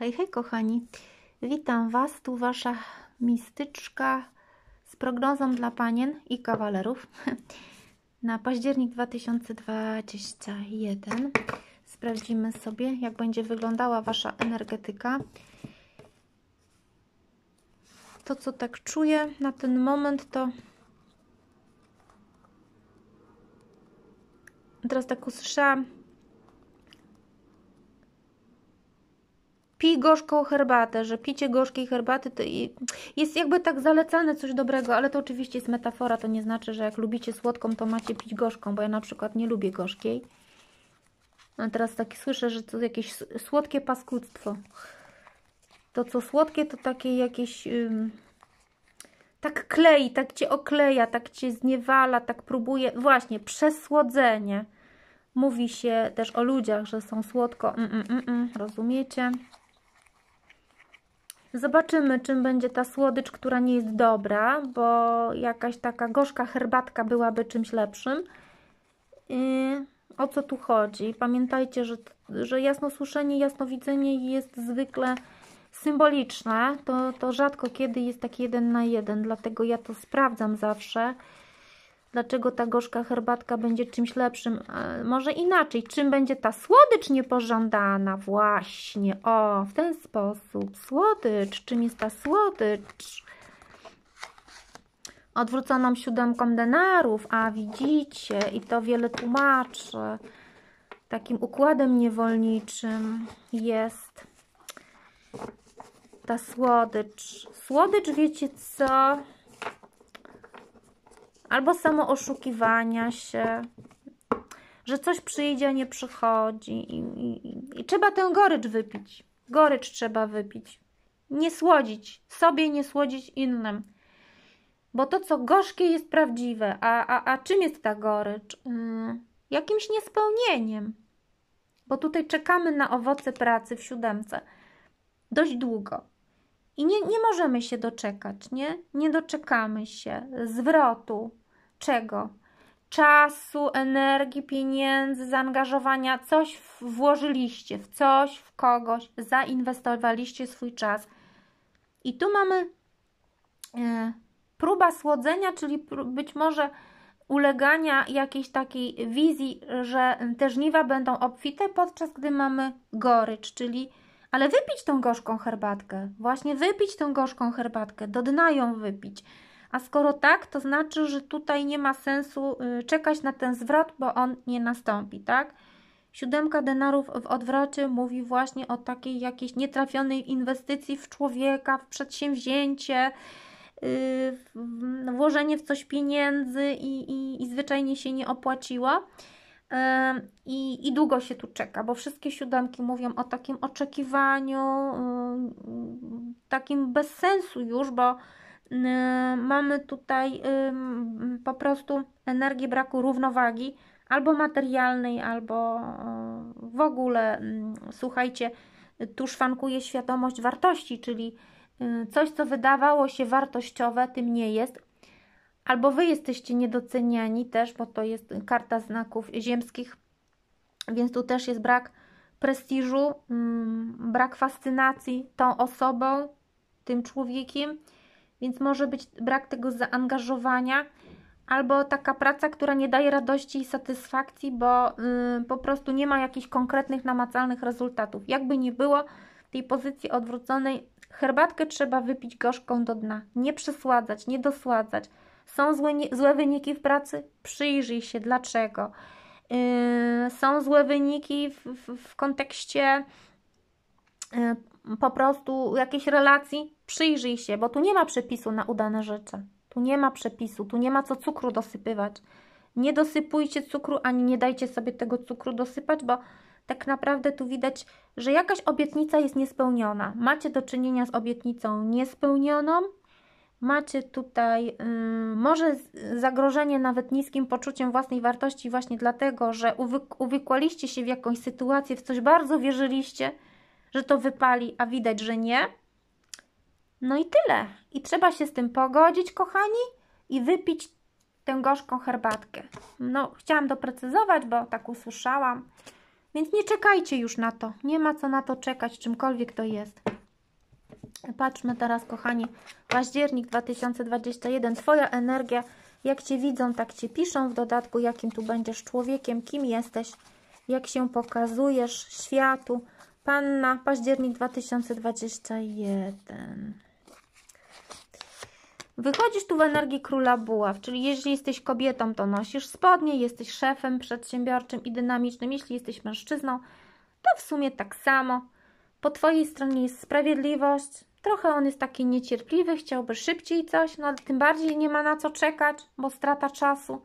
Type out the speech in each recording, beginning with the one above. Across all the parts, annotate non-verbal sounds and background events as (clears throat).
Hej, hej kochani, witam Was, tu Wasza mistyczka z prognozą dla panien i kawalerów (laughs) na październik 2021. Sprawdzimy sobie, jak będzie wyglądała Wasza energetyka. To, co tak czuję na ten moment, to teraz tak usłyszałam pij gorzką herbatę, że picie gorzkiej herbaty to jest jakby tak zalecane coś dobrego, ale to oczywiście jest metafora, to nie znaczy, że jak lubicie słodką, to macie pić gorzką, bo ja na przykład nie lubię gorzkiej. A teraz tak słyszę, że to jakieś słodkie paskudztwo. To co słodkie, to takie jakieś... Ym, tak klei, tak cię okleja, tak cię zniewala, tak próbuje... Właśnie, przesłodzenie. Mówi się też o ludziach, że są słodko. Mm, mm, mm, mm rozumiecie? Zobaczymy, czym będzie ta słodycz, która nie jest dobra, bo jakaś taka gorzka herbatka byłaby czymś lepszym. o co tu chodzi? Pamiętajcie, że, że jasnosłyszenie, jasnowidzenie jest zwykle symboliczne. To, to rzadko kiedy jest tak jeden na jeden, dlatego ja to sprawdzam zawsze. Dlaczego ta gorzka herbatka będzie czymś lepszym? E, może inaczej, czym będzie ta słodycz niepożądana? Właśnie, o, w ten sposób. Słodycz, czym jest ta słodycz? Odwróconą siódemką denarów, a widzicie, i to wiele tłumaczy. Takim układem niewolniczym jest ta słodycz. Słodycz, wiecie co? Albo samo oszukiwania się, że coś przyjdzie, a nie przychodzi. I, i, i trzeba tę gorycz wypić. Gorycz trzeba wypić. Nie słodzić. Sobie nie słodzić innym. Bo to, co gorzkie, jest prawdziwe. A, a, a czym jest ta gorycz? Hmm, jakimś niespełnieniem. Bo tutaj czekamy na owoce pracy w siódemce dość długo. I nie, nie możemy się doczekać, nie? Nie doczekamy się zwrotu, czego? Czasu, energii, pieniędzy, zaangażowania, coś włożyliście w coś, w kogoś, zainwestowaliście swój czas. I tu mamy e, próba słodzenia, czyli być może ulegania jakiejś takiej wizji, że te żniwa będą obfite, podczas gdy mamy gorycz, czyli ale wypić tą gorzką herbatkę, właśnie wypić tą gorzką herbatkę, do dna ją wypić. A skoro tak, to znaczy, że tutaj nie ma sensu y, czekać na ten zwrot, bo on nie nastąpi, tak? Siódemka denarów w odwrocie mówi właśnie o takiej jakiejś nietrafionej inwestycji w człowieka, w przedsięwzięcie, y, no, włożenie w coś pieniędzy i, i, i zwyczajnie się nie opłaciło. I, I, długo się tu czeka, bo wszystkie siódemki mówią o takim oczekiwaniu, y, takim bez sensu już, bo Yy, mamy tutaj yy, po prostu energię braku równowagi, albo materialnej, albo yy, w ogóle, słuchajcie, tu szwankuje świadomość wartości, czyli coś, co wydawało się wartościowe, tym nie jest. Albo wy jesteście niedoceniani też, bo to jest karta znaków ziemskich, więc tu też jest brak prestiżu, brak fascynacji tą osobą, tym człowiekiem więc może być brak tego zaangażowania albo taka praca, która nie daje radości i satysfakcji, bo yy, po prostu nie ma jakichś konkretnych, namacalnych rezultatów. Jakby nie było tej pozycji odwróconej, herbatkę trzeba wypić gorzką do dna, nie przysładzać, nie dosładzać. Są złe, nie, złe wyniki w pracy? Przyjrzyj się, dlaczego. Yy, są złe wyniki w, w, w kontekście yy, po prostu jakiejś relacji, przyjrzyj się, bo tu nie ma przepisu na udane rzeczy. Tu nie ma przepisu, tu nie ma co cukru dosypywać. Nie dosypujcie cukru, ani nie dajcie sobie tego cukru dosypać, bo tak naprawdę tu widać, że jakaś obietnica jest niespełniona. Macie do czynienia z obietnicą niespełnioną, macie tutaj yy, może zagrożenie nawet niskim poczuciem własnej wartości właśnie dlatego, że uwyk uwikłaliście się w jakąś sytuację, w coś bardzo wierzyliście, że to wypali, a widać, że nie. No i tyle. I trzeba się z tym pogodzić, kochani, i wypić tę gorzką herbatkę. No, chciałam doprecyzować, bo tak usłyszałam. Więc nie czekajcie już na to. Nie ma co na to czekać, czymkolwiek to jest. Patrzmy teraz, kochani, październik 2021, Twoja energia, jak Cię widzą, tak Cię piszą, w dodatku jakim tu będziesz człowiekiem, kim jesteś, jak się pokazujesz światu, Panna, październik 2021. Wychodzisz tu w energii króla buław, czyli jeżeli jesteś kobietą, to nosisz spodnie, jesteś szefem przedsiębiorczym i dynamicznym, jeśli jesteś mężczyzną, to w sumie tak samo. Po Twojej stronie jest sprawiedliwość, trochę on jest taki niecierpliwy, chciałby szybciej coś, no ale tym bardziej nie ma na co czekać, bo strata czasu.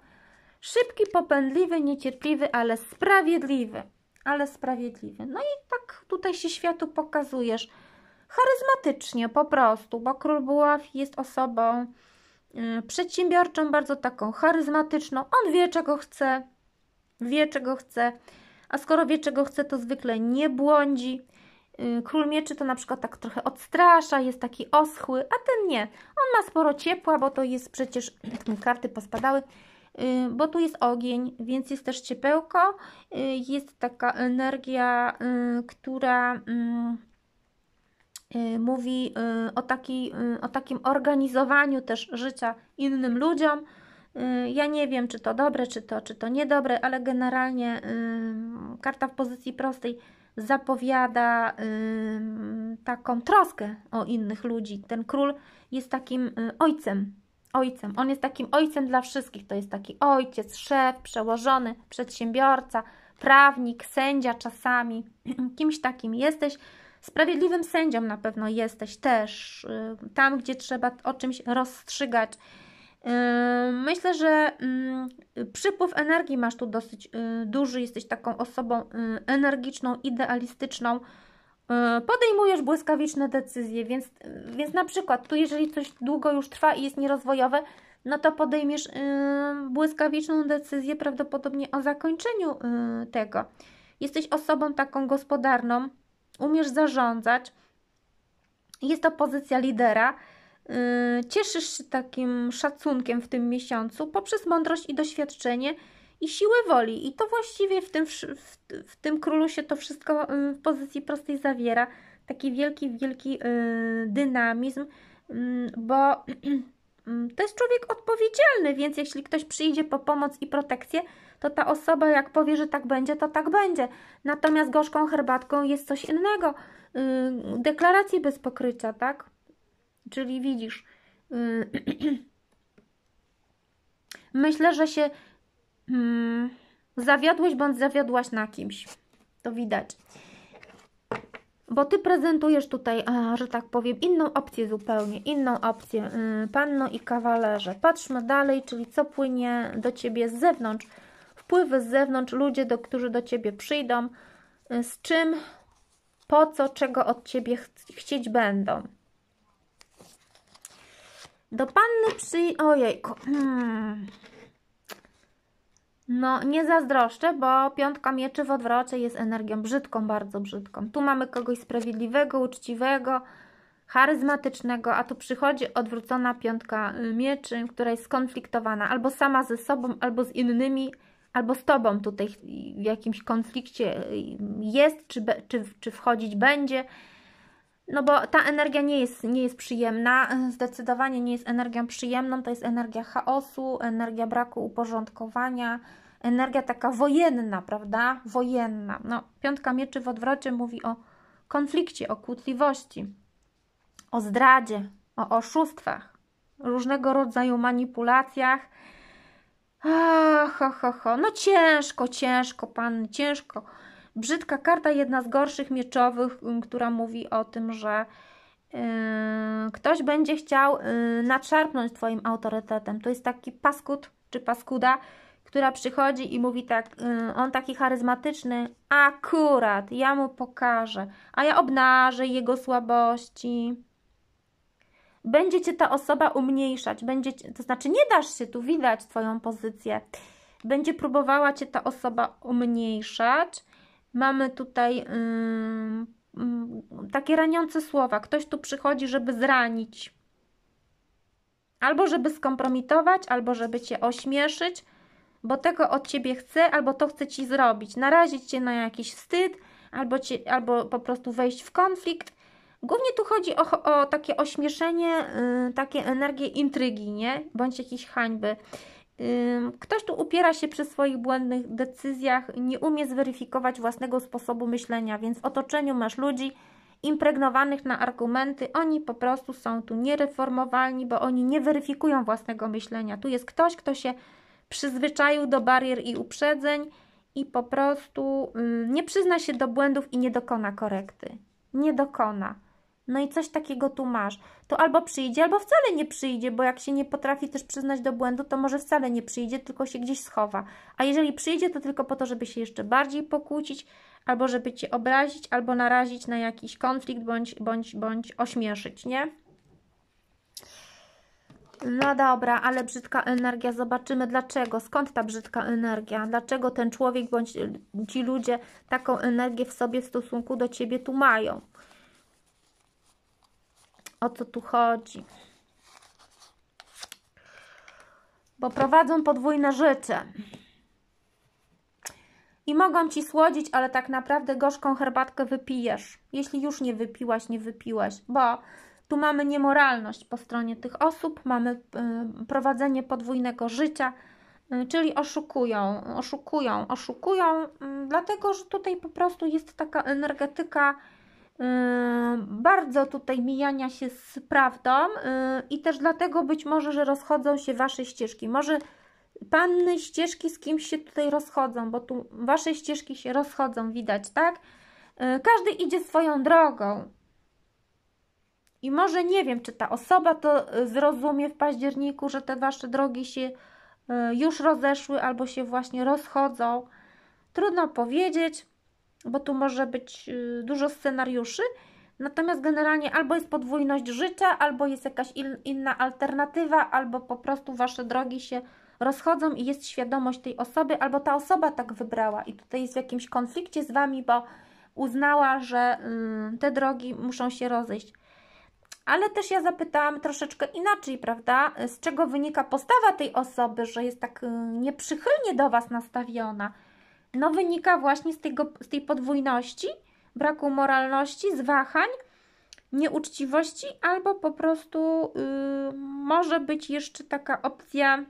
Szybki, popędliwy, niecierpliwy, ale sprawiedliwy ale sprawiedliwy. No i tak tutaj się światu pokazujesz charyzmatycznie po prostu, bo król Buław jest osobą y, przedsiębiorczą, bardzo taką charyzmatyczną. On wie, czego chce, wie, czego chce, a skoro wie, czego chce, to zwykle nie błądzi. Y, król Mieczy to na przykład tak trochę odstrasza, jest taki oschły, a ten nie. On ma sporo ciepła, bo to jest przecież, jak mi karty pospadały, Y, bo tu jest ogień, więc jest też ciepełko, y, jest taka energia, y, która mm, mówi o, taki, o takim organizowaniu też życia innym ludziom. Ja nie wiem, czy to dobre, czy to, czy to niedobre, ale generalnie karta w pozycji prostej zapowiada taką troskę o innych ludzi. Ten król jest takim ojcem ojcem. On jest takim ojcem dla wszystkich. To jest taki ojciec, szef, przełożony, przedsiębiorca, prawnik, sędzia czasami. (clears throat) Kimś takim jesteś. Sprawiedliwym sędzią na pewno jesteś też. Y, tam, gdzie trzeba o czymś rozstrzygać. Y, myślę, że mm, przypływ energii masz tu dosyć y, duży. Jesteś taką osobą energiczną, idealistyczną. E, podejmujesz błyskawiczne decyzje, więc, więc na przykład tu jeżeli coś długo już trwa i jest nierozwojowe, no to podejmiesz e, błyskawiczną decyzję prawdopodobnie o zakończeniu e, tego. Jesteś osobą taką gospodarną, umiesz zarządzać, jest to pozycja lidera, cieszysz się takim szacunkiem w tym miesiącu poprzez mądrość i doświadczenie, i siły woli. I to właściwie w tym, w, w tym królu się to wszystko mm, w pozycji prostej zawiera. Taki wielki, wielki y, dynamizm, mm, bo (clears throat) mm, to jest człowiek odpowiedzialny, więc jeśli ktoś przyjdzie po pomoc i protekcję, to ta osoba jak powie, że tak będzie, to tak będzie. Natomiast gorzką herbatką jest coś innego. Y, deklaracje bez pokrycia, tak? Czyli widzisz. Y, (clears throat) myślę, że się Hmm, zawiodłeś bądź zawiodłaś na kimś. To widać. Bo ty prezentujesz tutaj, a, że tak powiem, inną opcję zupełnie, inną opcję. Yy, panno i kawalerze. Patrzmy dalej, czyli co płynie do ciebie z zewnątrz. Wpływy z zewnątrz, ludzie, do, którzy do ciebie przyjdą, yy, z czym, po co, czego od ciebie ch chcieć będą. Do panny przy... Ojejku. Hmm. No, nie zazdroszczę, bo piątka mieczy w odwrocie jest energią brzydką, bardzo brzydką. Tu mamy kogoś sprawiedliwego, uczciwego, charyzmatycznego, a tu przychodzi odwrócona piątka y, mieczy, która jest skonfliktowana albo sama ze sobą, albo z innymi, albo z tobą tutaj w jakimś konflikcie y, jest, czy, czy, czy wchodzić będzie no bo ta energia nie jest, nie jest przyjemna, zdecydowanie nie jest energią przyjemną, to jest energia chaosu, energia braku uporządkowania, energia taka wojenna, prawda? Wojenna. No, piątka mieczy w odwrocie mówi o konflikcie, o kłótliwości, o zdradzie, o oszustwach, różnego rodzaju manipulacjach. Ach, ho, ho, ho. No ciężko, ciężko, pan, ciężko Brzydka karta, jedna z gorszych mieczowych, która mówi o tym, że yy, ktoś będzie chciał yy, nadszarpnąć Twoim autorytetem. To jest taki paskud czy paskuda, która przychodzi i mówi tak, yy, on taki charyzmatyczny, akurat, ja mu pokażę, a ja obnażę jego słabości. Będzie Cię ta osoba umniejszać, będzie, to znaczy nie dasz się, tu widać Twoją pozycję, będzie próbowała Cię ta osoba umniejszać, mamy tutaj takie raniące słowa. Ktoś tu przychodzi, żeby zranić. Albo żeby skompromitować, albo żeby cię ośmieszyć, bo tego od ciebie chce, albo to chce ci zrobić. Narazić cię na jakiś wstyd, albo, cię, albo po prostu wejść w konflikt. Głównie tu chodzi o, o takie ośmieszenie, yy, takie energię intrygi, nie? Bądź jakiejś hańby. Ktoś tu upiera się przy swoich błędnych decyzjach, nie umie zweryfikować własnego sposobu myślenia, więc w otoczeniu masz ludzi impregnowanych na argumenty, oni po prostu są tu niereformowalni, bo oni nie weryfikują własnego myślenia. Tu jest ktoś, kto się przyzwyczaił do barier i uprzedzeń i po prostu nie przyzna się do błędów i nie dokona korekty. Nie dokona. No i coś takiego tu masz. To albo przyjdzie, albo wcale nie przyjdzie, bo jak się nie potrafi też przyznać do błędu, to może wcale nie przyjdzie, tylko się gdzieś schowa. A jeżeli przyjdzie, to tylko po to, żeby się jeszcze bardziej pokłócić, albo żeby cię obrazić, albo narazić na jakiś konflikt, bądź, bądź, bądź ośmieszyć, nie? No dobra, ale brzydka energia, zobaczymy dlaczego, skąd ta brzydka energia, dlaczego ten człowiek bądź ci ludzie taką energię w sobie w stosunku do Ciebie tu mają o co tu chodzi. Bo prowadzą podwójne życie. I mogą Ci słodzić, ale tak naprawdę gorzką herbatkę wypijesz. Jeśli już nie wypiłaś, nie wypiłeś. Bo tu mamy niemoralność po stronie tych osób, mamy y, prowadzenie podwójnego życia, y, czyli oszukują, oszukują, oszukują, mm, dlatego że tutaj po prostu jest taka energetyka bardzo tutaj mijania się z prawdą y, i też dlatego być może, że rozchodzą się Wasze ścieżki. Może panny ścieżki z kimś się tutaj rozchodzą, bo tu Wasze ścieżki się rozchodzą, widać, tak? Y, każdy idzie swoją drogą. I może nie wiem, czy ta osoba to y, zrozumie w październiku, że te Wasze drogi się już rozeszły albo się właśnie rozchodzą. Trudno powiedzieć bo tu może być y, dużo scenariuszy. Natomiast generalnie albo jest podwójność życia, albo jest jakaś inna alternatywa, albo po prostu wasze drogi się rozchodzą i jest świadomość tej osoby, albo ta osoba tak wybrała i tutaj jest w jakimś konflikcie z wami, bo uznała, że mm, te drogi muszą się rozejść. Ale też ja zapytałam troszeczkę inaczej, prawda? Z czego wynika postawa tej osoby, że jest tak y, nieprzychylnie do was nastawiona? no wynika właśnie z, tego, z tej podwójności, braku moralności, z wahań, nieuczciwości, albo po prostu yy, może być jeszcze taka opcja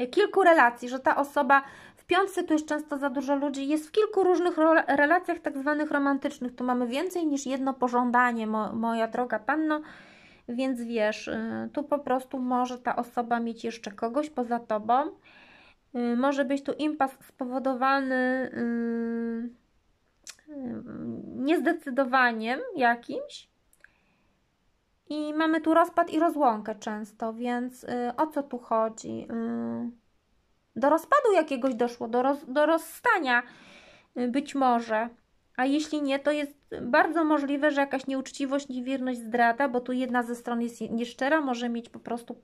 y, kilku relacji, że ta osoba w piątce, tu jest często za dużo ludzi, jest w kilku różnych relacjach tak zwanych romantycznych, tu mamy więcej niż jedno pożądanie, mo, moja droga panno, więc wiesz, yy, tu po prostu może ta osoba mieć jeszcze kogoś poza tobą, Y, może być tu impas spowodowany y, y, niezdecydowaniem jakimś. I mamy tu rozpad i rozłąkę często, więc o co tu chodzi? Do rozpadu jakiegoś doszło, do, roz, do rozstania być może. A jeśli nie, to jest bardzo możliwe, że jakaś nieuczciwość, niewierność, zdrada, bo tu jedna ze stron jest nieszczera, może mieć po prostu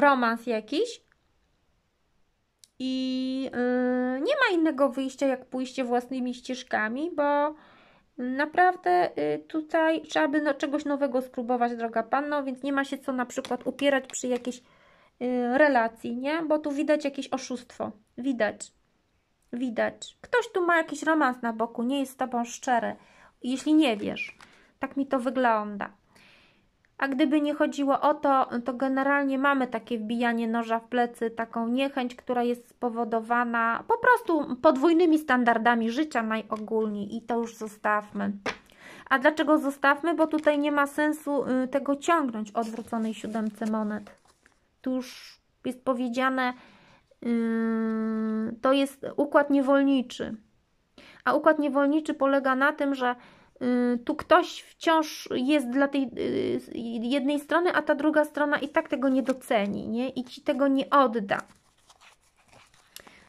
romans jakiś, i yy, nie ma innego wyjścia jak pójście własnymi ścieżkami, bo naprawdę yy, tutaj trzeba by no, czegoś nowego spróbować, droga Panno, więc nie ma się co na przykład upierać przy jakiejś yy, relacji, nie? Bo tu widać jakieś oszustwo, widać, widać. Ktoś tu ma jakiś romans na boku, nie jest z Tobą szczery, jeśli nie wiesz. Tak mi to wygląda. A gdyby nie chodziło o to, to generalnie mamy takie wbijanie noża w plecy, taką niechęć, która jest spowodowana po prostu podwójnymi standardami życia najogólniej i to już zostawmy. A dlaczego zostawmy? Bo tutaj nie ma sensu y, tego ciągnąć odwróconej siódemce monet. Tu już jest powiedziane, y, to jest układ niewolniczy. A układ niewolniczy polega na tym, że Y, tu ktoś wciąż jest dla tej y, jednej strony, a ta druga strona i tak tego nie doceni, nie? I ci tego nie odda.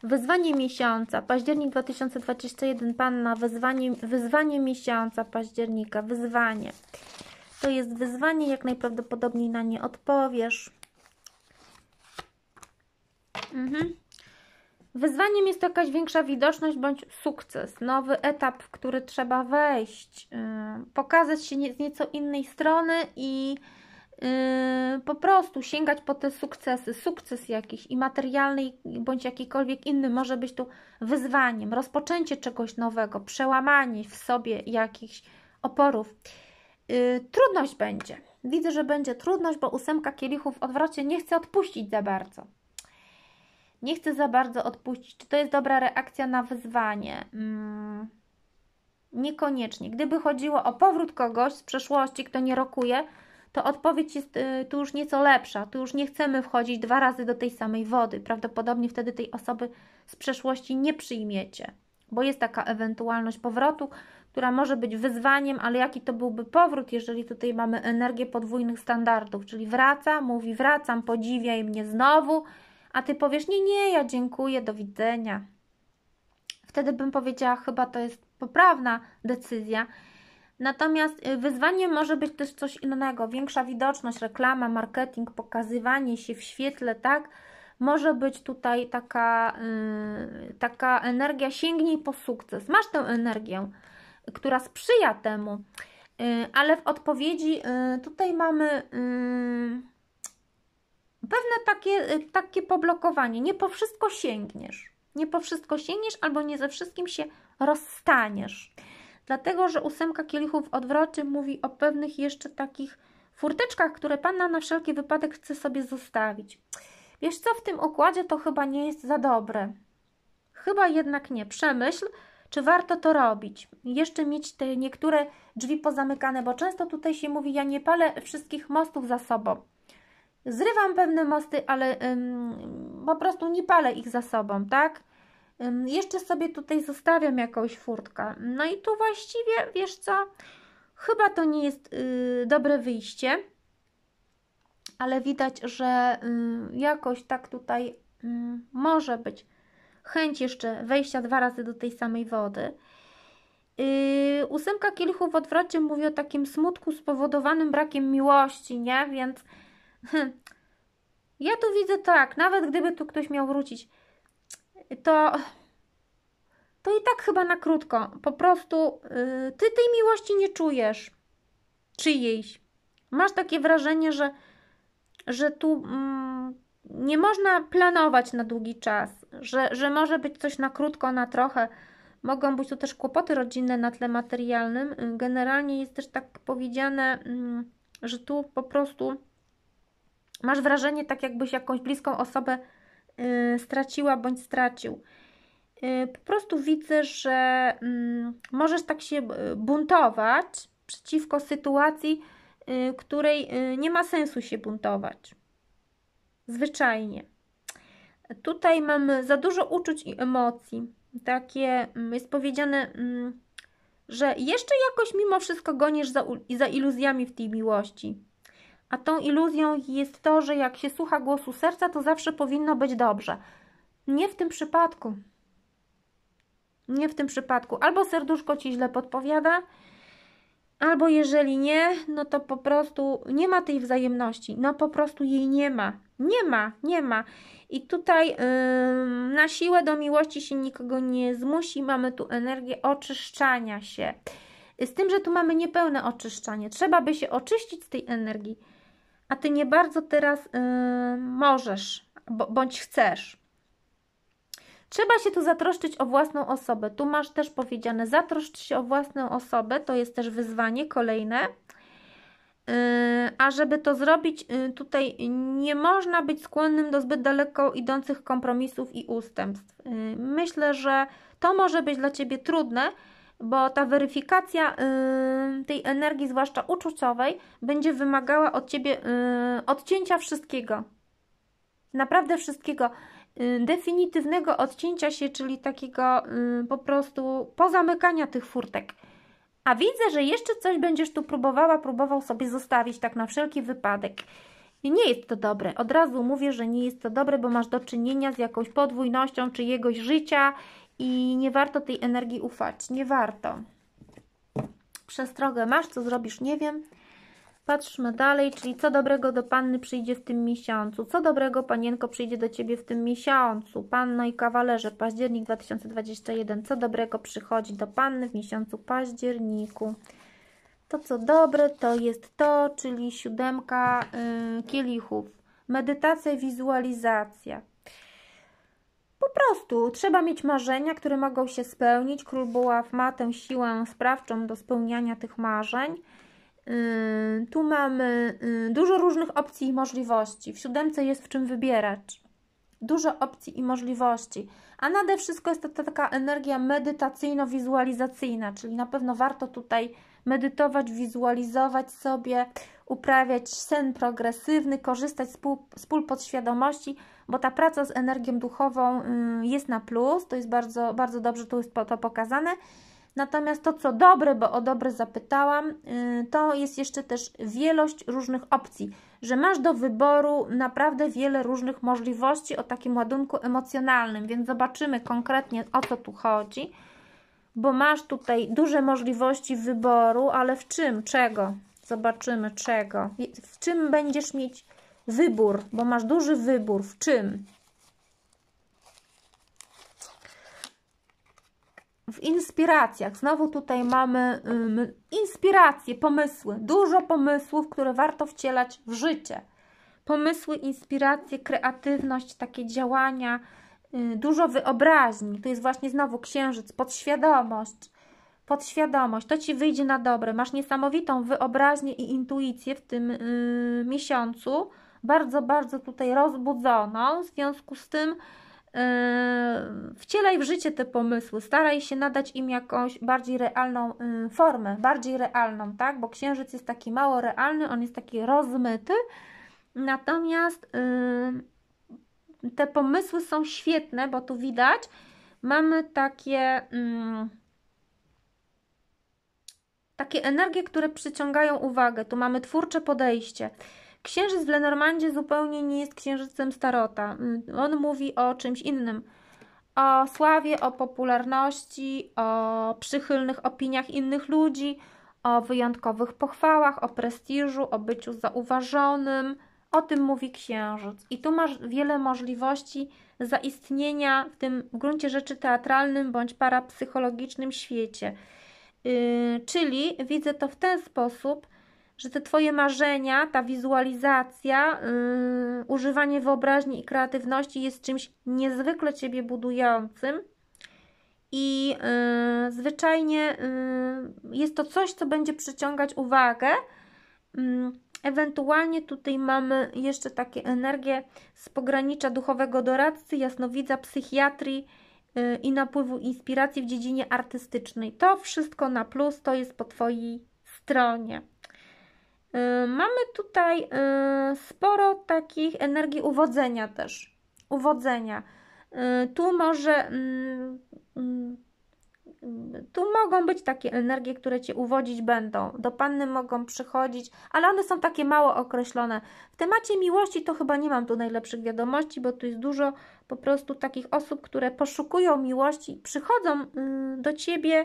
Wyzwanie miesiąca, październik 2021, Panna, wyzwanie, wyzwanie miesiąca, października, wyzwanie. To jest wyzwanie, jak najprawdopodobniej na nie odpowiesz. Mhm. Wyzwaniem jest jakaś większa widoczność bądź sukces, nowy etap, w który trzeba wejść, y, pokazać się z nieco innej strony i y, po prostu sięgać po te sukcesy. Sukces jakiś i materialny bądź jakikolwiek inny może być tu wyzwaniem, rozpoczęcie czegoś nowego, przełamanie w sobie jakichś oporów. Y, trudność będzie. Widzę, że będzie trudność, bo ósemka kielichów w odwrocie nie chce odpuścić za bardzo. Nie chcę za bardzo odpuścić. Czy to jest dobra reakcja na wyzwanie? Mm, niekoniecznie. Gdyby chodziło o powrót kogoś z przeszłości, kto nie rokuje, to odpowiedź jest y, tu już nieco lepsza. Tu już nie chcemy wchodzić dwa razy do tej samej wody. Prawdopodobnie wtedy tej osoby z przeszłości nie przyjmiecie, bo jest taka ewentualność powrotu, która może być wyzwaniem, ale jaki to byłby powrót, jeżeli tutaj mamy energię podwójnych standardów, czyli wraca, mówi wracam, podziwiaj mnie znowu, a ty powiesz: Nie, nie, ja dziękuję, do widzenia. Wtedy bym powiedziała: Chyba to jest poprawna decyzja. Natomiast y, wyzwaniem może być też coś innego. Większa widoczność, reklama, marketing, pokazywanie się w świetle, tak? Może być tutaj taka, yy, taka energia sięgnij po sukces. Masz tę energię, która sprzyja temu, yy, ale w odpowiedzi yy, tutaj mamy y, pewne takie, y, takie poblokowanie. Nie po wszystko sięgniesz. Nie po wszystko sięgniesz albo nie ze wszystkim się rozstaniesz. Dlatego, że ósemka kielichów odwroczy mówi o pewnych jeszcze takich furteczkach, które Panna na wszelki wypadek chce sobie zostawić. Wiesz co, w tym układzie to chyba nie jest za dobre. Chyba jednak nie. Przemyśl, czy warto to robić. Jeszcze mieć te niektóre drzwi pozamykane, bo często tutaj się mówi, ja nie palę wszystkich mostów za sobą zrywam pewne mosty, ale ym, po prostu nie palę ich za sobą, tak? Ym, jeszcze sobie tutaj zostawiam jakąś furtkę. No i tu właściwie, wiesz co, chyba to nie jest yy, dobre wyjście, ale widać, że yy, jakoś tak tutaj yy, może być chęć jeszcze wejścia dwa razy do tej samej wody. Yy, ósemka kielichów w odwrocie mówi o takim smutku spowodowanym brakiem miłości, nie? Więc Hm. Ja tu widzę tak, nawet gdyby tu ktoś miał wrócić, to, to i tak chyba na krótko. Po prostu yy, ty tej miłości nie czujesz czyjejś. Masz takie wrażenie, że, że tu mm, nie można planować na długi czas, że, że może być coś na krótko, na trochę. Mogą być tu też kłopoty rodzinne na tle materialnym. Generalnie jest też tak powiedziane, mm, że tu po prostu Masz wrażenie, tak jakbyś jakąś bliską osobę y, straciła bądź stracił. Y, po prostu widzę, że y, możesz tak się y, buntować przeciwko sytuacji, y, której y, nie ma sensu się buntować. Zwyczajnie. Tutaj mamy za dużo uczuć i emocji. Takie mm, jest powiedziane, mm, że jeszcze jakoś mimo wszystko gonisz za, za iluzjami w tej miłości a tą iluzją jest to, że jak się słucha głosu serca, to zawsze powinno być dobrze. Nie w tym przypadku. Nie w tym przypadku. Albo serduszko ci źle podpowiada, albo jeżeli nie, no to po prostu nie ma tej wzajemności. No po prostu jej nie ma. Nie ma, nie ma. I tutaj yy, na siłę do miłości się nikogo nie zmusi. Mamy tu energię oczyszczania się. Z tym, że tu mamy niepełne oczyszczanie. Trzeba by się oczyścić z tej energii a ty nie bardzo teraz yy, możesz bądź chcesz. Trzeba się tu zatroszczyć o własną osobę. Tu masz też powiedziane: zatroszcz się o własną osobę, to jest też wyzwanie kolejne. Y, a żeby to zrobić, y, tutaj nie można być skłonnym do zbyt daleko idących kompromisów i ustępstw. Y, myślę, że to może być dla ciebie trudne, bo ta weryfikacja y, tej energii, zwłaszcza uczuciowej, będzie wymagała od ciebie y, odcięcia wszystkiego. Naprawdę wszystkiego. Y, definitywnego odcięcia się, czyli takiego y, po prostu pozamykania tych furtek. A widzę, że jeszcze coś będziesz tu próbowała, próbował sobie zostawić, tak na wszelki wypadek. I nie jest to dobre. Od razu mówię, że nie jest to dobre, bo masz do czynienia z jakąś podwójnością czyjegoś życia i nie warto tej energii ufać, nie warto. Przestrogę masz, co zrobisz, nie wiem. Patrzmy dalej, czyli co dobrego do Panny przyjdzie w tym miesiącu? Co dobrego, Panienko, przyjdzie do Ciebie w tym miesiącu? Panno i Kawalerze, październik 2021. Co dobrego przychodzi do Panny w miesiącu październiku? To, co dobre, to jest to, czyli siódemka yy, kielichów. Medytacja i wizualizacja. Po prostu trzeba mieć marzenia, które mogą się spełnić. Król Buław ma tę siłę sprawczą do spełniania tych marzeń. Yy, tu mamy yy, dużo różnych opcji i możliwości. W siódemce jest w czym wybierać. Dużo opcji i możliwości. A nade wszystko jest to taka energia medytacyjno-wizualizacyjna, czyli na pewno warto tutaj medytować, wizualizować sobie, uprawiać sen progresywny, korzystać z pól, z pól podświadomości, bo ta praca z energią duchową mm, jest na plus, to jest bardzo, bardzo dobrze tu jest to pokazane. Natomiast to, co dobre, bo o dobre zapytałam, y, to jest jeszcze też wielość różnych opcji, że masz do wyboru naprawdę wiele różnych możliwości o takim ładunku emocjonalnym, więc zobaczymy konkretnie o co tu chodzi, bo masz tutaj duże możliwości wyboru, ale w czym, czego? Zobaczymy czego. W czym będziesz mieć Wybór, bo masz duży wybór. W czym? w inspiracjach. Znowu tutaj mamy um, inspiracje, pomysły, dużo pomysłów, które warto wcielać w życie. Pomysły, inspiracje, kreatywność, takie działania, y, dużo wyobraźni. Tu jest właśnie znowu księżyc, podświadomość. Podświadomość, to Ci wyjdzie na dobre. Masz niesamowitą wyobraźnię i intuicję w tym y, miesiącu bardzo, bardzo tutaj rozbudzoną, w związku z tym yy, wcielaj w życie te pomysły, staraj się nadać im jakąś bardziej realną yy, formę, bardziej realną, tak, bo księżyc jest taki mało realny, on jest taki rozmyty, natomiast yy, te pomysły są świetne, bo tu widać, mamy takie yy, takie energie, które przyciągają uwagę. Tu mamy twórcze podejście. Księżyc w Lenormandzie zupełnie nie jest księżycem starota. Mm, on mówi o czymś innym. O sławie, o popularności, o przychylnych opiniach innych ludzi, o wyjątkowych pochwałach, o prestiżu, o byciu zauważonym. O tym mówi księżyc. I tu masz wiele możliwości zaistnienia w tym w gruncie rzeczy teatralnym bądź parapsychologicznym świecie. Yy, czyli widzę to w ten sposób, że te Twoje marzenia, ta wizualizacja, yy, używanie wyobraźni i kreatywności jest czymś niezwykle Ciebie budującym i yy, zwyczajnie yy, jest to coś, co będzie przyciągać uwagę. Yy, ewentualnie tutaj mamy jeszcze takie energie z pogranicza duchowego doradcy, jasnowidza, psychiatrii yy, i napływu inspiracji w dziedzinie artystycznej. To wszystko na plus, to jest po Twojej stronie. E, mamy tutaj e, sporo takich energii uwodzenia też. Uwodzenia. E, tu może. Mm, mm, tu mogą być takie energie, które cię uwodzić będą. Do panny mogą przychodzić, ale one są takie mało określone. W temacie miłości to chyba nie mam tu najlepszych wiadomości, bo tu jest dużo po prostu takich osób, które poszukują miłości, przychodzą mm, do ciebie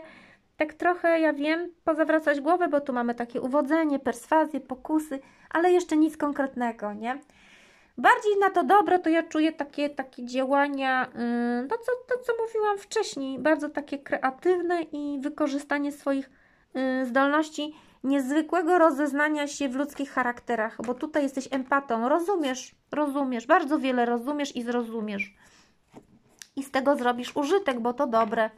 tak trochę, ja wiem, pozawracać głowy, bo tu mamy takie uwodzenie, perswazję, pokusy, ale jeszcze nic konkretnego, nie? Bardziej na to dobro to ja czuję takie, takie działania, yy, mm, to no co, to co mówiłam wcześniej, bardzo takie kreatywne i wykorzystanie swoich yy, zdolności, niezwykłego rozeznania się w ludzkich charakterach, bo tutaj jesteś empatą, rozumiesz, rozumiesz, bardzo wiele rozumiesz i zrozumiesz. I z tego zrobisz użytek, bo to dobre.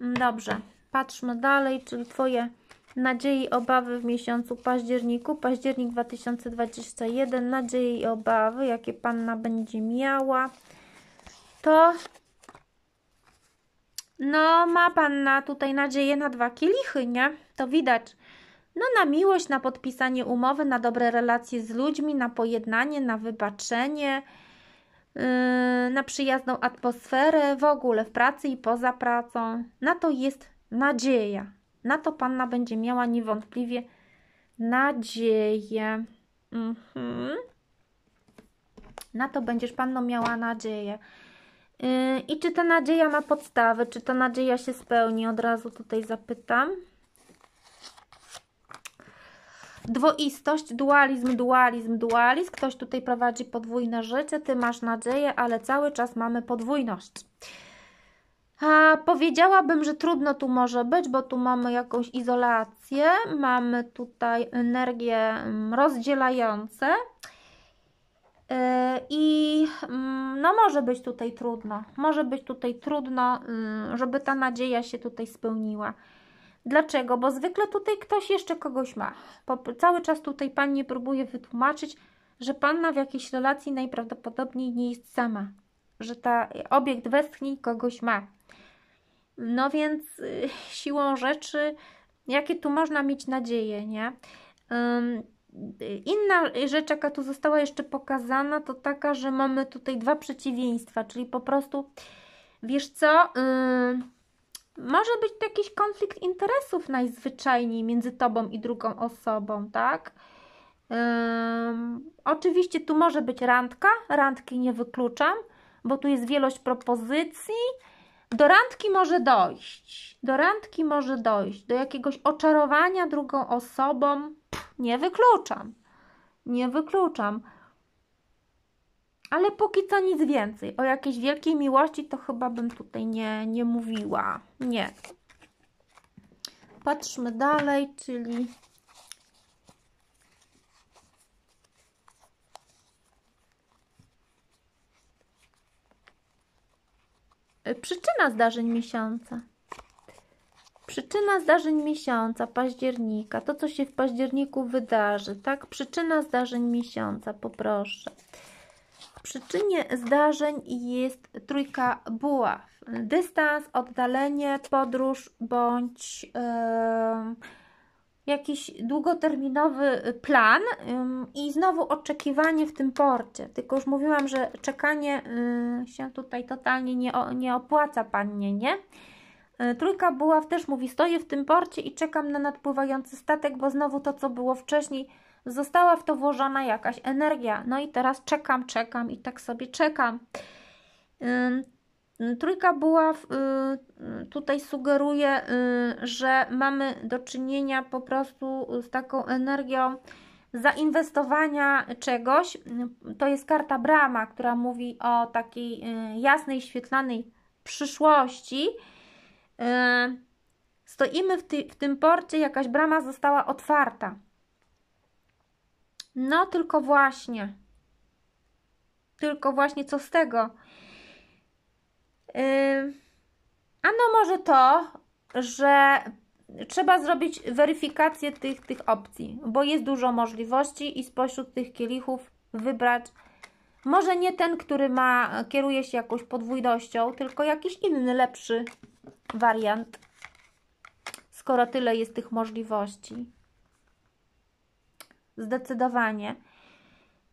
Mm, dobrze. Patrzmy dalej, czyli Twoje nadzieje i obawy w miesiącu październiku. Październik 2021, nadzieje i obawy, jakie Panna będzie miała. To no ma Panna tutaj nadzieję na dwa kielichy, nie? To widać. No na miłość, na podpisanie umowy, na dobre relacje z ludźmi, na pojednanie, na wybaczenie, yy, na przyjazną atmosferę w ogóle w pracy i poza pracą. Na to jest nadzieja. Na to panna będzie miała niewątpliwie nadzieję. Mhm. Na to będziesz panno miała nadzieję. Yy, I czy ta nadzieja ma podstawy? Czy ta nadzieja się spełni? Od razu tutaj zapytam. Dwoistość, dualizm, dualizm, dualizm. Ktoś tutaj prowadzi podwójne życie, ty masz nadzieję, ale cały czas mamy podwójność. A powiedziałabym, że trudno tu może być, bo tu mamy jakąś izolację, mamy tutaj energię mm, rozdzielające y, i mm, no może być tutaj trudno, może być tutaj trudno, mm, żeby ta nadzieja się tutaj spełniła. Dlaczego? Bo zwykle tutaj ktoś jeszcze kogoś ma. cały czas tutaj Pani próbuje wytłumaczyć, że Panna w jakiejś relacji najprawdopodobniej nie jest sama że ta obiekt westchnień kogoś ma. No więc y, siłą rzeczy, jakie tu można mieć nadzieję, nie? Ym, inna rzecz, jaka tu została jeszcze pokazana, to taka, że mamy tutaj dwa przeciwieństwa, czyli po prostu, wiesz co, ym, może być to jakiś konflikt interesów najzwyczajniej między tobą i drugą osobą, tak? Ym, oczywiście tu może być randka, randki nie wykluczam, bo tu jest wielość propozycji. Do randki może dojść. Do randki może dojść. Do jakiegoś oczarowania drugą osobą. nie wykluczam. Nie wykluczam. Ale póki co nic więcej. O jakiejś wielkiej miłości to chyba bym tutaj nie, nie mówiła. Nie. Patrzmy dalej, czyli E, przyczyna zdarzeń miesiąca. Przyczyna zdarzeń miesiąca, października, to co się w październiku wydarzy, tak? Przyczyna zdarzeń miesiąca, poproszę. W przyczynie zdarzeń jest trójka buław. Dystans, oddalenie, podróż bądź... Yy jakiś długoterminowy y, plan i znowu oczekiwanie w tym porcie. Tylko już mówiłam, że czekanie y, się tutaj totalnie nie, nie opłaca pannie, nie? Y, trójka buław też mówi, stoję w tym porcie i czekam na nadpływający statek, bo znowu to, co było wcześniej, została w to włożona jakaś energia. No i teraz czekam, czekam i tak sobie czekam. Trójka była, y, tutaj sugeruje, y, że mamy do czynienia po prostu z taką energią zainwestowania czegoś. To jest karta brama, która mówi o takiej y, jasnej, świetlanej przyszłości. Stoimy w, ty, w tym porcie, jakaś brama została otwarta. No, tylko właśnie, tylko właśnie co z tego? Yy, ano może to, że trzeba zrobić weryfikację tych, tych opcji, bo jest dużo możliwości i spośród tych kielichów wybrać może nie ten, który ma, kieruje się jakąś podwójnością, tylko jakiś inny, lepszy wariant, skoro tyle jest tych możliwości. Zdecydowanie.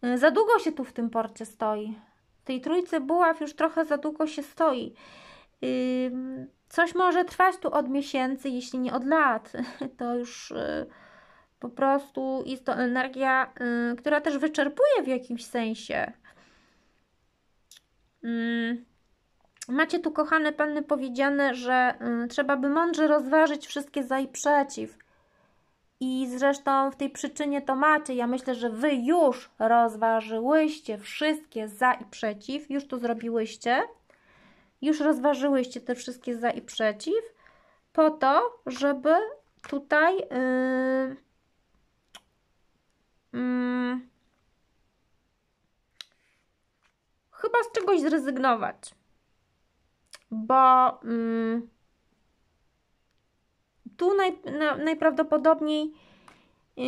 Yy, za długo się tu w tym porcie stoi tej trójce buław już trochę za długo się stoi. Coś może trwać tu od miesięcy, jeśli nie od lat. (laughs) To już y, po prostu jest to energia, y, która też wyczerpuje w jakimś sensie. Macie tu, kochane panny, powiedziane, że y, trzeba by mądrze rozważyć wszystkie za i przeciw. I zresztą w tej przyczynie to macie. Ja myślę, że Wy już rozważyłyście wszystkie za i przeciw. Już to zrobiłyście. Już rozważyłyście te wszystkie za i przeciw. Po to, żeby tutaj... Yy, yy, chyba z czegoś zrezygnować. Bo... Yy, tu naj, na, najprawdopodobniej yy,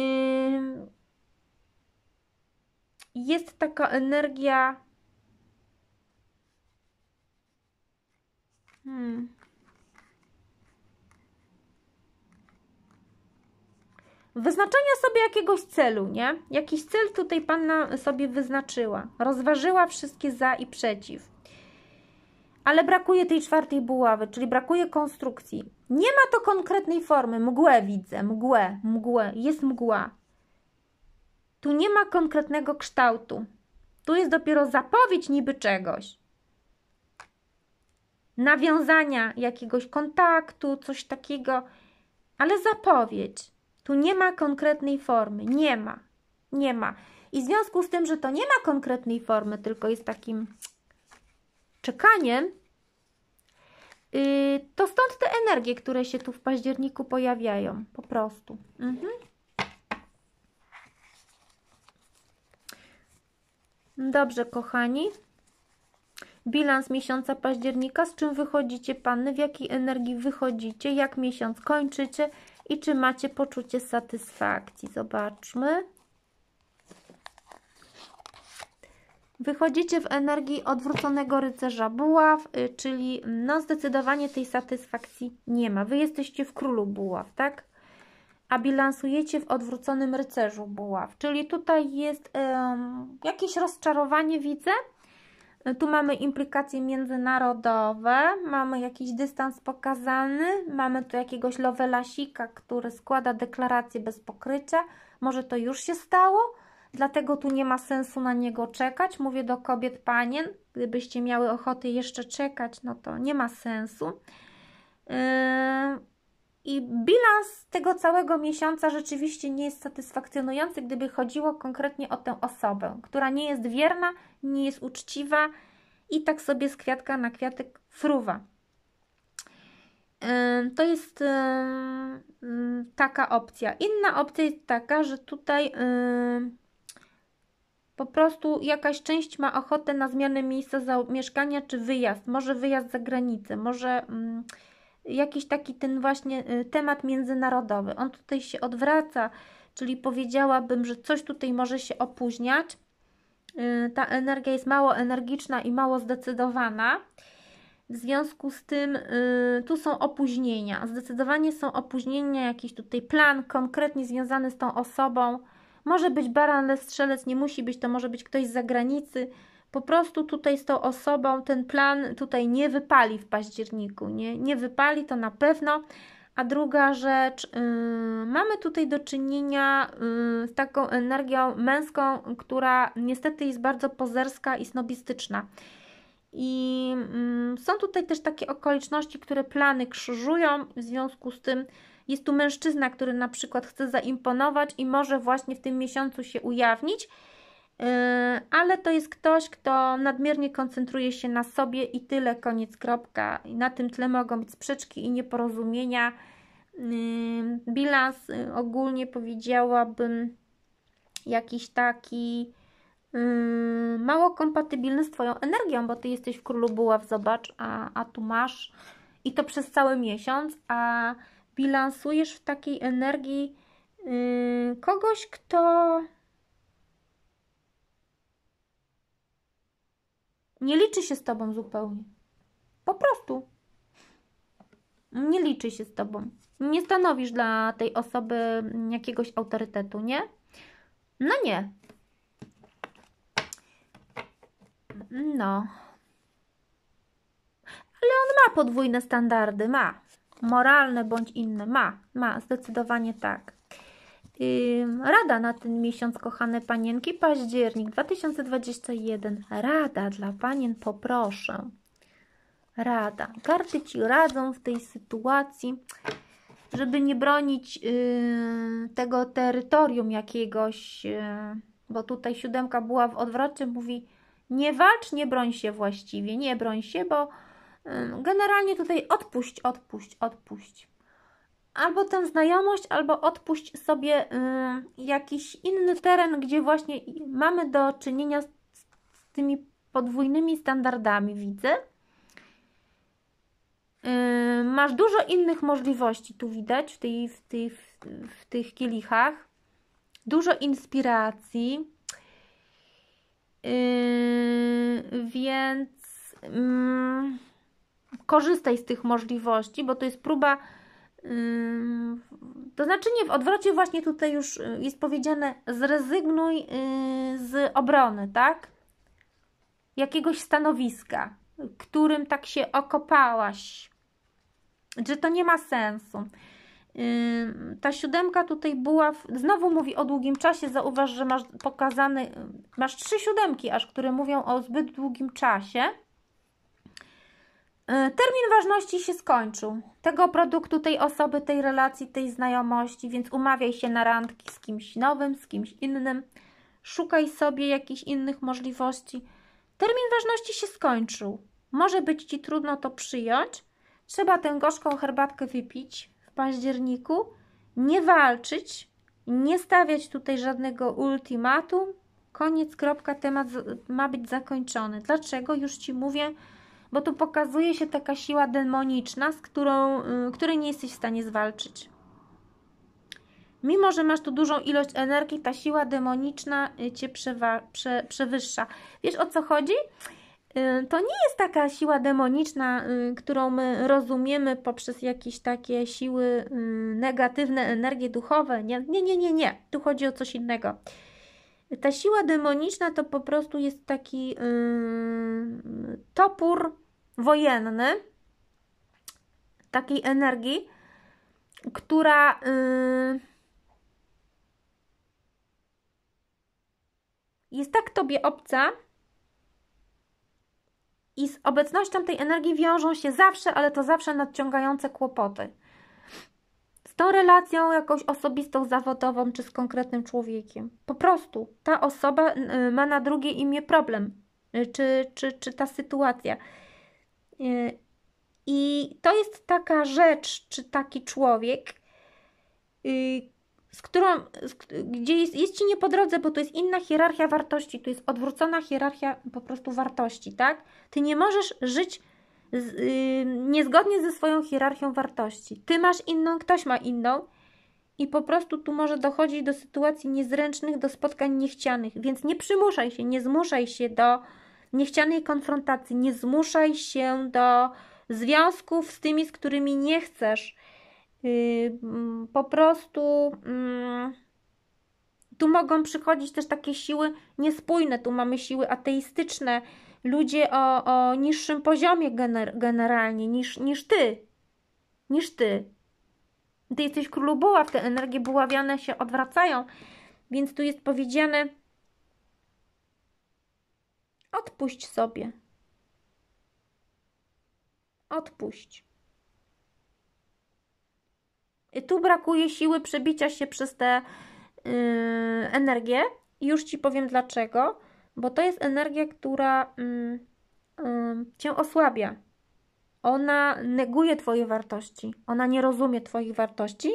jest taka energia. Hmm. wyznaczenia sobie jakiegoś celu, nie? Jakiś cel tutaj Panna sobie wyznaczyła, rozważyła wszystkie za i przeciw ale brakuje tej czwartej buławy, czyli brakuje konstrukcji. Nie ma to konkretnej formy. Mgłę widzę, mgłę, mgłę, jest mgła. Tu nie ma konkretnego kształtu. Tu jest dopiero zapowiedź niby czegoś. Nawiązania jakiegoś kontaktu, coś takiego, ale zapowiedź. Tu nie ma konkretnej formy. Nie ma. Nie ma. I w związku z tym, że to nie ma konkretnej formy, tylko jest takim czekaniem, y, to stąd te energie, które się tu w październiku pojawiają, po prostu. Mhm. Dobrze, kochani. Bilans miesiąca października, z czym wychodzicie panny, w jakiej energii wychodzicie, jak miesiąc kończycie i czy macie poczucie satysfakcji. Zobaczmy. Wychodzicie w energii odwróconego rycerza buław, y, czyli no zdecydowanie tej satysfakcji nie ma. Wy jesteście w królu buław, tak? A bilansujecie w odwróconym rycerzu buław, czyli tutaj jest um, jakieś rozczarowanie, widzę. Tu mamy implikacje międzynarodowe, mamy jakiś dystans pokazany, mamy tu jakiegoś lowelasika, który składa deklarację bez pokrycia. Może to już się stało? dlatego tu nie ma sensu na niego czekać. Mówię do kobiet, panien, gdybyście miały ochoty jeszcze czekać, no to nie ma sensu. Yy, I bilans tego całego miesiąca rzeczywiście nie jest satysfakcjonujący, gdyby chodziło konkretnie o tę osobę, która nie jest wierna, nie jest uczciwa i tak sobie z kwiatka na kwiatek fruwa. Yy, to jest yy, taka opcja. Inna opcja jest taka, że tutaj po prostu jakaś część ma ochotę na zmianę miejsca zamieszkania czy wyjazd, może wyjazd za granicę, może mm, jakiś taki ten właśnie y, temat międzynarodowy. On tutaj się odwraca, czyli powiedziałabym, że coś tutaj może się opóźniać. Y, ta energia jest mało energiczna i mało zdecydowana. W związku z tym y, tu są opóźnienia. Zdecydowanie są opóźnienia, jakiś tutaj plan konkretnie związany z tą osobą. Może być baran, ale strzelec nie musi być, to może być ktoś z zagranicy. Po prostu tutaj z tą osobą ten plan tutaj nie wypali w październiku, nie, nie wypali to na pewno. A druga rzecz, yy, mamy tutaj do czynienia yy, z taką energią męską, która niestety jest bardzo pozerska i snobistyczna. I yy, są tutaj też takie okoliczności, które plany krzyżują, w związku z tym jest tu mężczyzna, który na przykład chce zaimponować i może właśnie w tym miesiącu się ujawnić, yy, ale to jest ktoś, kto nadmiernie koncentruje się na sobie i tyle, koniec, kropka. I na tym tle mogą być sprzeczki i nieporozumienia. Yy, bilans yy, ogólnie powiedziałabym jakiś taki mało kompatybilny z Twoją energią, bo Ty jesteś w królu buław, zobacz, a, a tu masz i to przez cały miesiąc, a bilansujesz w takiej energii yy, kogoś, kto nie liczy się z Tobą zupełnie. Po prostu. Nie liczy się z Tobą. Nie stanowisz dla tej osoby jakiegoś autorytetu, nie? No nie. No. Ale on ma podwójne standardy, ma moralne bądź inne. Ma, ma, zdecydowanie tak. Rada na ten miesiąc, kochane panienki, październik 2021. Rada dla panien, poproszę. Rada. Karty ci radzą w tej sytuacji, żeby nie bronić yy, tego terytorium jakiegoś, yy, bo tutaj siódemka była w odwrocie, mówi nie walcz, nie broń się właściwie, nie broń się, bo Generalnie tutaj odpuść, odpuść, odpuść. Albo tę znajomość, albo odpuść sobie jakiś inny teren, gdzie właśnie mamy do czynienia z, tymi podwójnymi standardami, widzę. Masz dużo innych możliwości, tu widać, w, tej, w, tej, w, w tych kielichach. Dużo inspiracji. Yy, więc. Yy, korzystaj z tych możliwości, bo to jest próba. To znaczy nie, w odwrocie właśnie tutaj już y, jest powiedziane zrezygnuj y, z obrony, tak? Jakiegoś stanowiska, którym tak się okopałaś. Że to nie ma sensu. Ta siódemka tutaj była, w, znowu mówi o długim czasie, zauważ, że masz pokazany, masz trzy siódemki aż, które mówią o zbyt długim czasie. E, termin ważności się skończył. Tego produktu, tej osoby, tej relacji, tej znajomości, więc umawiaj się na randki z kimś nowym, z kimś innym. Szukaj sobie jakichś innych możliwości. Termin ważności się skończył. Może być Ci trudno to przyjąć. Trzeba tę gorzką herbatkę wypić w październiku. Nie walczyć, nie stawiać tutaj żadnego ultimatum. Koniec, kropka, temat ma być zakończony. Dlaczego? Już Ci mówię bo tu pokazuje się taka siła demoniczna, z którą, y, której nie jesteś w stanie zwalczyć. Mimo, że masz tu dużą ilość energii, ta siła demoniczna y, cię prze przewyższa. Wiesz o co chodzi? Y, to nie jest taka siła demoniczna, którą my rozumiemy poprzez jakieś takie siły negatywne, energie duchowe. Nie, nie, nie, nie. nie. Tu chodzi o coś innego. Ta siła demoniczna to po prostu jest taki yy, topór wojenny, takiej energii, która. Yy, jest tak tobie obca, i z obecnością tej energii wiążą się zawsze, ale to zawsze nadciągające kłopoty. Z tą relacją jakąś osobistą, zawodową czy z konkretnym człowiekiem. Po prostu ta osoba yy, ma na drugie imię problem, yy, czy, czy, czy ta sytuacja. Y, I to jest taka rzecz, czy taki człowiek, y, z którą, gdzie jest, jest ci nie po drodze, bo to jest inna hierarchia wartości, to jest odwrócona hierarchia po prostu wartości, tak? Ty nie możesz żyć z, y, niezgodnie ze swoją hierarchią wartości. Ty masz inną, ktoś ma inną i po prostu tu może dochodzić do sytuacji niezręcznych, do spotkań niechcianych, więc nie przymuszaj się, nie zmuszaj się do niechcianej konfrontacji. Nie zmuszaj się do związków z tymi, z którymi nie chcesz. Y, mm, po prostu mm, tu mogą przychodzić też takie siły niespójne. Tu mamy siły ateistyczne, ludzie o, o niższym poziomie gener generalnie niż, niż ty. Niż ty. Ty jesteś królu buław, te energie buławiane się odwracają. Więc tu jest powiedziane, Odpuść sobie. Odpuść. I tu brakuje siły przebicia się przez tę yy, energię. Już Ci powiem dlaczego. Bo to jest energia, która yy, yy, Cię osłabia. Ona neguje Twoje wartości. Ona nie rozumie Twoich wartości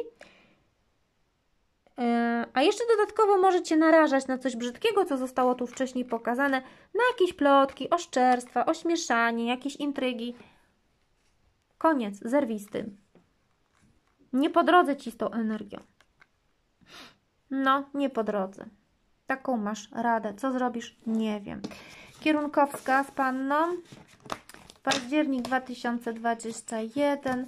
E, a jeszcze dodatkowo możecie narażać na coś brzydkiego, co zostało tu wcześniej pokazane, na jakieś plotki, oszczerstwa, ośmieszanie, jakieś intrygi. Koniec, zerwisty. Nie po drodze ci z tą energią. No, nie po drodze. Taką masz radę. Co zrobisz? Nie wiem. Kierunkowska z panną. Październik 2021.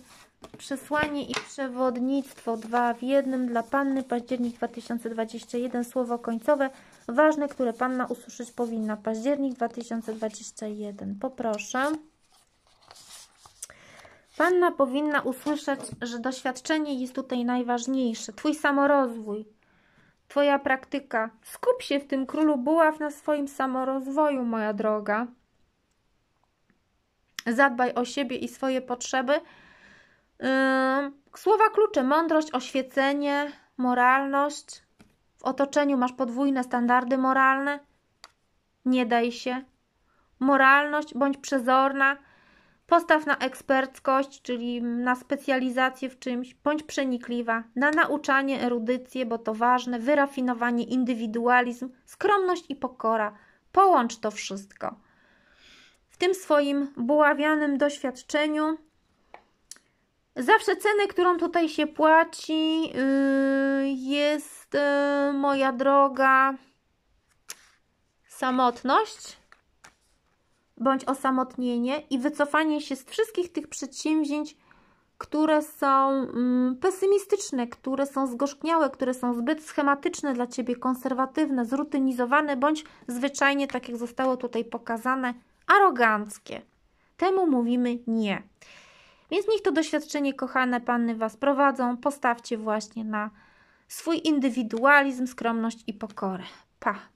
Przesłanie i przewodnictwo dwa w jednym dla Panny, październik 2021, słowo końcowe, ważne, które Panna usłyszeć powinna, październik 2021. Poproszę. Panna powinna usłyszeć, że doświadczenie jest tutaj najważniejsze, Twój samorozwój, Twoja praktyka. Skup się w tym królu buław na swoim samorozwoju, moja droga. Zadbaj o siebie i swoje potrzeby, Słowa klucze: mądrość, oświecenie, moralność. W otoczeniu masz podwójne standardy moralne. Nie daj się. Moralność bądź przezorna. Postaw na eksperckość, czyli na specjalizację w czymś, bądź przenikliwa, na nauczanie, erudycję, bo to ważne, wyrafinowanie, indywidualizm, skromność i pokora. Połącz to wszystko. W tym swoim buławianym doświadczeniu Zawsze cenę, którą tutaj się płaci, yy, jest yy, moja droga samotność bądź osamotnienie i wycofanie się z wszystkich tych przedsięwzięć, które są mm, pesymistyczne, które są zgorzkniałe, które są zbyt schematyczne dla Ciebie, konserwatywne, zrutynizowane bądź zwyczajnie, tak jak zostało tutaj pokazane, aroganckie. Temu mówimy nie. Więc niech to doświadczenie, kochane panny, Was prowadzą. Postawcie właśnie na swój indywidualizm, skromność i pokorę. Pa!